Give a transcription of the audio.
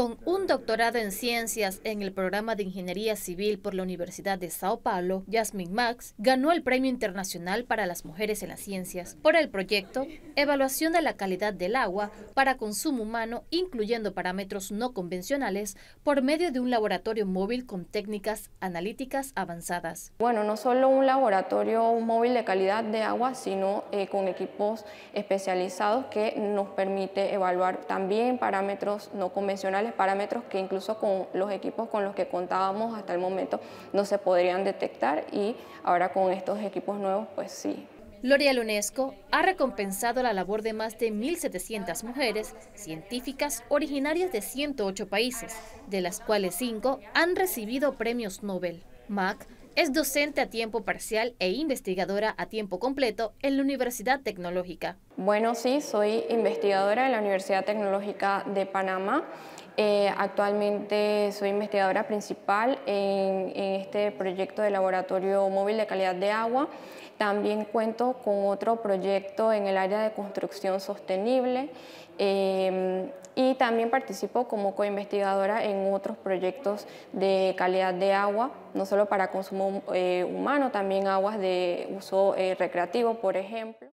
Con un doctorado en ciencias en el programa de Ingeniería Civil por la Universidad de Sao Paulo, Jasmine Max ganó el Premio Internacional para las Mujeres en las Ciencias por el proyecto Evaluación de la calidad del agua para consumo humano, incluyendo parámetros no convencionales, por medio de un laboratorio móvil con técnicas analíticas avanzadas. Bueno, no solo un laboratorio móvil de calidad de agua, sino eh, con equipos especializados que nos permite evaluar también parámetros no convencionales parámetros que incluso con los equipos con los que contábamos hasta el momento no se podrían detectar y ahora con estos equipos nuevos pues sí. Gloria UNESCO ha recompensado la labor de más de 1.700 mujeres científicas originarias de 108 países, de las cuales 5 han recibido premios Nobel. Mac es docente a tiempo parcial e investigadora a tiempo completo en la Universidad Tecnológica. Bueno, sí, soy investigadora en la Universidad Tecnológica de Panamá eh, actualmente soy investigadora principal en, este proyecto de laboratorio móvil de calidad de agua. También cuento con otro proyecto en el área de construcción sostenible em, y también participo como coinvestigadora en otros proyectos de calidad de agua, no solo para consumo eh, humano, también aguas de uso eh, recreativo, por ejemplo.